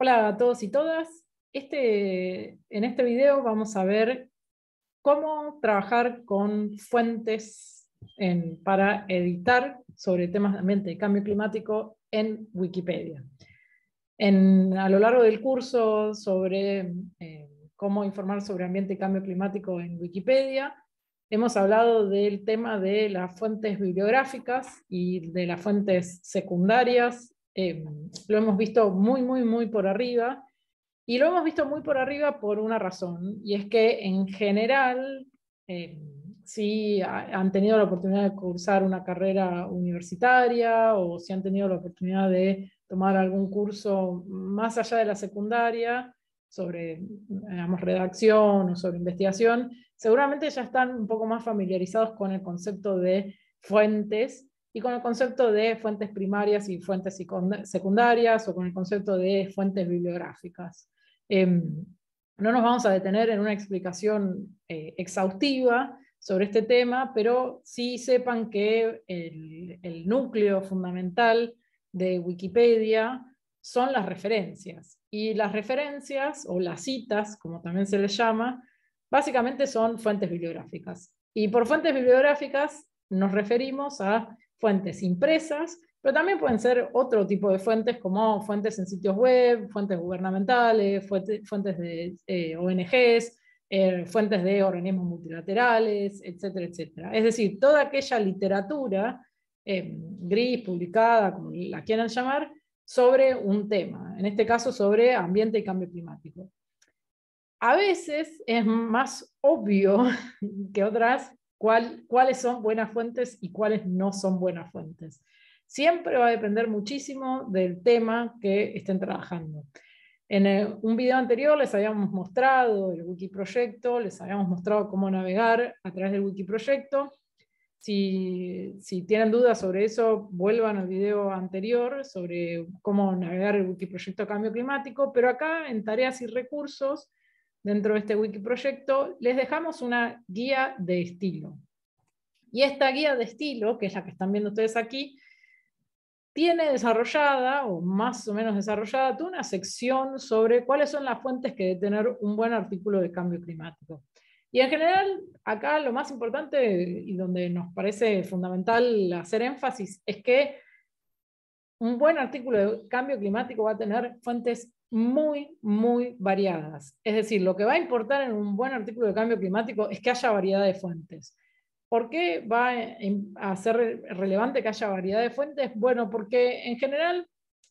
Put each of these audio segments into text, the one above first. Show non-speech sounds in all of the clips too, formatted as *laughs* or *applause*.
Hola a todos y todas. Este, en este video vamos a ver cómo trabajar con fuentes para editar sobre temas de ambiente y cambio climático en Wikipedia. a lo largo del curso sobre eh, cómo informar sobre ambiente y cambio climático en Wikipedia, hemos hablado del tema de las fuentes bibliográficas y de las fuentes secundarias Em, lo hemos visto muy, muy, muy por arriba. Y lo hemos visto muy por arriba por una razón, y es que en general, em, si han tenido la oportunidad de cursar una carrera universitaria o si han tenido la oportunidad de tomar algún curso más allá de la secundaria sobre, digamos, redacción o sobre investigación, seguramente ya están un poco más familiarizados con el concepto de fuentes y con el concepto de fuentes primarias y fuentes secundarias o con el concepto de fuentes bibliográficas. Em, no nos vamos a detener en una explicación eh, exhaustiva sobre este tema, pero sí sepan que el núcleo fundamental de Wikipedia son las referencias. Y las referencias, o las citas, como también se les llama, básicamente son fuentes bibliográficas. Y por fuentes bibliográficas nos referimos a fuentes impresas, pero también pueden ser otro tipo de fuentes como fuentes en sitios web, fuentes gubernamentales, fuentes de eh, ONGs, eh, fuentes de organismos multilaterales, etcétera, etcétera. Es decir, toda aquella literatura eh, gris, publicada, como la quieran llamar, sobre un tema, en este caso sobre ambiente y cambio climático. A veces es más obvio *laughs* que otras cuáles son buenas fuentes y cuáles no son buenas fuentes. Siempre va a depender muchísimo del tema que estén trabajando. En eh, un video anterior les habíamos mostrado el Wikiproyecto, les habíamos mostrado cómo navegar a través del Wikiproyecto. Si, si tienen dudas sobre eso, vuelvan al video anterior sobre cómo navegar el Wikiproyecto Cambio Climático, pero acá en tareas y recursos dentro de este wiki proyecto, les dejamos una guía de estilo. Y esta guía de estilo, que es la que están viendo ustedes aquí, tiene desarrollada, o más o menos desarrollada, una sección sobre cuáles son las fuentes que debe tener un buen artículo de cambio climático. Y en general, acá lo más importante y donde nos parece fundamental hacer énfasis es que un buen artículo de cambio climático va a tener fuentes muy, muy variadas. Es decir, lo que va a importar en un buen artículo de cambio climático es que haya variedad de fuentes. ¿Por qué va a ser relevante que haya variedad de fuentes? Bueno, porque en general,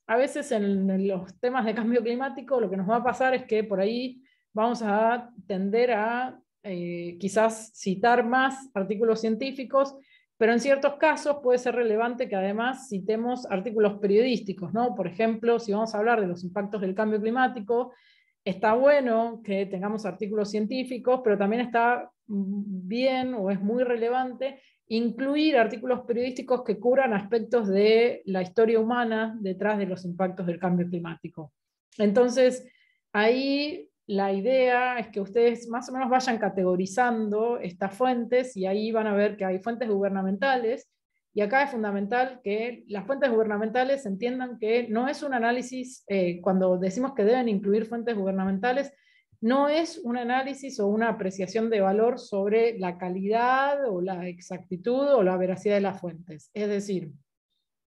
a veces en los temas de cambio climático, lo que nos va a pasar es que por ahí vamos a tender a eh, quizás citar más artículos científicos pero en ciertos casos puede ser relevante que además citemos artículos periodísticos, ¿no? Por ejemplo, si vamos a hablar de los impactos del cambio climático, está bueno que tengamos artículos científicos, pero también está bien o es muy relevante incluir artículos periodísticos que cubran aspectos de la historia humana detrás de los impactos del cambio climático. Entonces, ahí la idea es que ustedes más o menos vayan categorizando estas fuentes y ahí van a ver que hay fuentes gubernamentales y acá es fundamental que las fuentes gubernamentales entiendan que no es un análisis, eh, cuando decimos que deben incluir fuentes gubernamentales, no es un análisis o una apreciación de valor sobre la calidad o la exactitud o la veracidad de las fuentes. Es decir,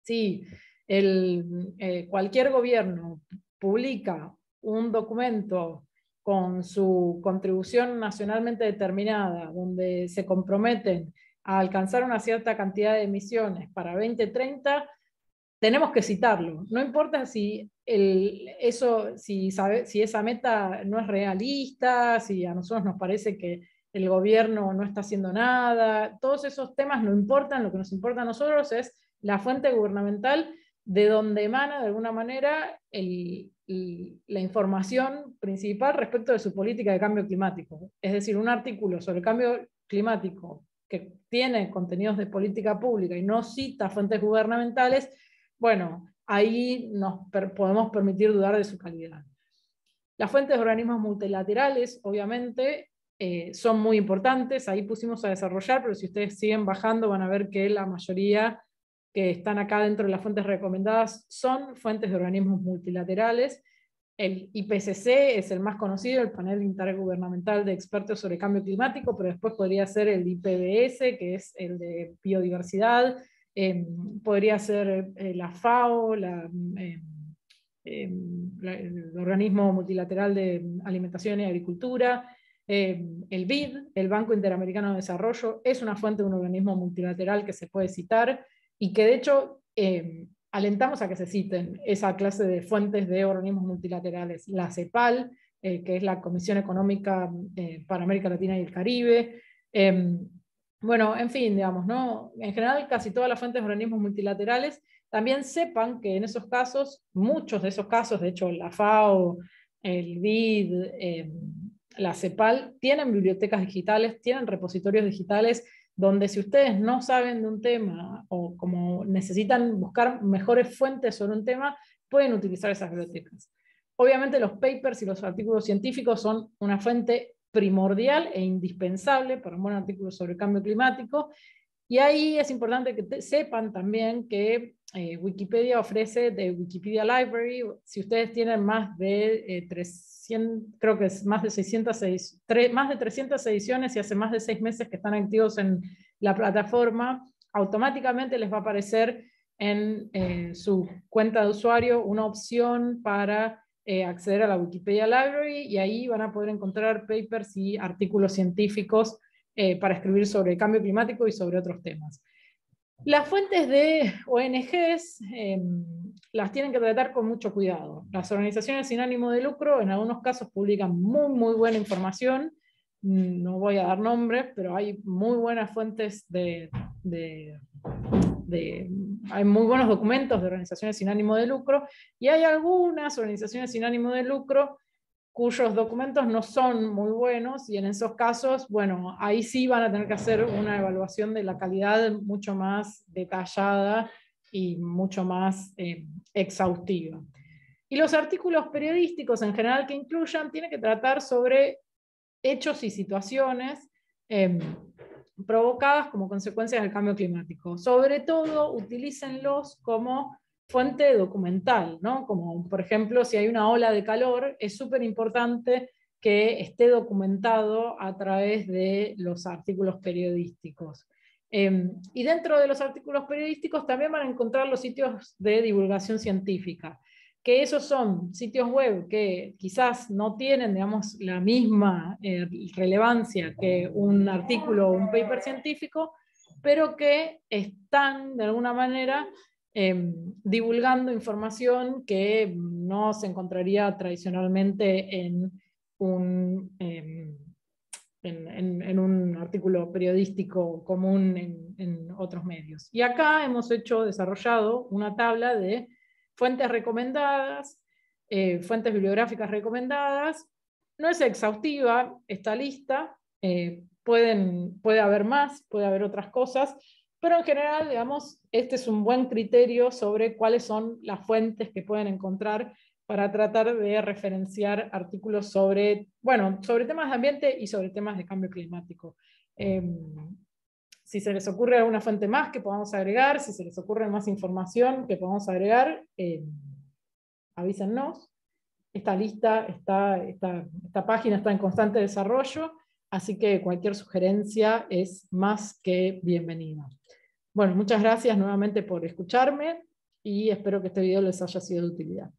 si el, eh, cualquier gobierno publica un documento con su contribución nacionalmente determinada, donde se comprometen a alcanzar una cierta cantidad de emisiones para 2030, tenemos que citarlo. No importa si, eso, si esa meta no es realista, si a nosotros nos parece que el gobierno no está haciendo nada, todos esos temas no importan, lo que nos importa a nosotros es la fuente gubernamental de donde emana de alguna manera la información principal respecto de su política de cambio climático. Es decir, un artículo sobre el cambio climático que tiene contenidos de política pública y no cita fuentes gubernamentales, bueno, ahí nos podemos permitir dudar de su calidad. Las fuentes de organismos multilaterales, obviamente, eh, son muy importantes, ahí pusimos a desarrollar, pero si ustedes siguen bajando van a ver que la mayoría que están acá dentro de las fuentes recomendadas son fuentes de organismos multilaterales. El IPCC es el más conocido, el panel intergubernamental de expertos sobre cambio climático, pero después podría ser el IPBS, que es el de biodiversidad, em, podría ser eh, la FAO, em, em, el organismo multilateral de alimentación y agricultura, el BID, el Banco Interamericano de Desarrollo, es una fuente de un organismo multilateral que se puede citar y que de hecho eh, alentamos a que se citen esa clase de fuentes de organismos multilaterales, la CEPAL, eh, que es la Comisión Económica eh, para América Latina y el Caribe. Em, bueno, en fin, digamos, ¿no? En general, casi todas las fuentes de organismos multilaterales también sepan que en esos casos, muchos de esos casos, de hecho, la FAO, el BID, em, la CEPAL, tienen bibliotecas digitales, tienen repositorios digitales donde si ustedes no saben de un tema o como necesitan buscar mejores fuentes sobre un tema, pueden utilizar esas bibliotecas. Obviamente los papers y los artículos científicos son una fuente primordial e indispensable para un buen artículo sobre el cambio climático y ahí es importante que sepan también que eh, Wikipedia ofrece de Wikipedia Library, si ustedes tienen más de 300, eh, creo que es más de 600, más de ediciones y hace más de seis meses que están activos en la plataforma, automáticamente les va a aparecer en su cuenta de usuario una opción para eh, acceder a la Wikipedia Library y ahí van a poder encontrar papers y artículos científicos eh, para escribir sobre el cambio climático y sobre otros temas. Las fuentes de ONGs em, las tienen que tratar con mucho cuidado. Las organizaciones sin ánimo de lucro en algunos casos publican muy, muy buena información. No voy a dar nombres, pero hay muy buenas fuentes de hay muy buenos documentos de organizaciones sin ánimo de lucro y hay algunas organizaciones sin ánimo de lucro cuyos documentos no son muy buenos y en esos casos, bueno, ahí sí van a tener que hacer una evaluación de la calidad mucho más detallada y mucho más eh, exhaustiva. Y los artículos periodísticos en general que incluyan tienen que tratar sobre hechos y situaciones em, provocadas como consecuencias del cambio climático. Sobre todo, utilícenlos como fuente documental, ¿no? Como por ejemplo, si hay una ola de calor, es súper importante que esté documentado a través de los artículos periodísticos. Em, y dentro de los artículos periodísticos también van a encontrar los sitios de divulgación científica, que esos son sitios web que quizás no tienen, digamos, la misma eh, relevancia que un artículo o un paper científico, pero que están de alguna manera Em, divulgando información que no se encontraría tradicionalmente en un, em, artículo periodístico común en, otros medios. Y acá hemos hecho, desarrollado una tabla de fuentes recomendadas, eh, fuentes bibliográficas recomendadas. No es exhaustiva esta lista, eh, puede haber más, puede haber otras cosas, pero en general, digamos, este es un buen criterio sobre cuáles son las fuentes que pueden encontrar para tratar de referenciar artículos sobre, bueno, sobre temas de ambiente y sobre temas de cambio climático. Eh, si se les ocurre alguna fuente más que podamos agregar, si se les ocurre más información que podamos agregar, eh, avísennos. Esta lista, está, esta página está en constante desarrollo, así que cualquier sugerencia es más que bienvenida. Bueno, muchas gracias nuevamente por escucharme y espero que este video les haya sido de utilidad.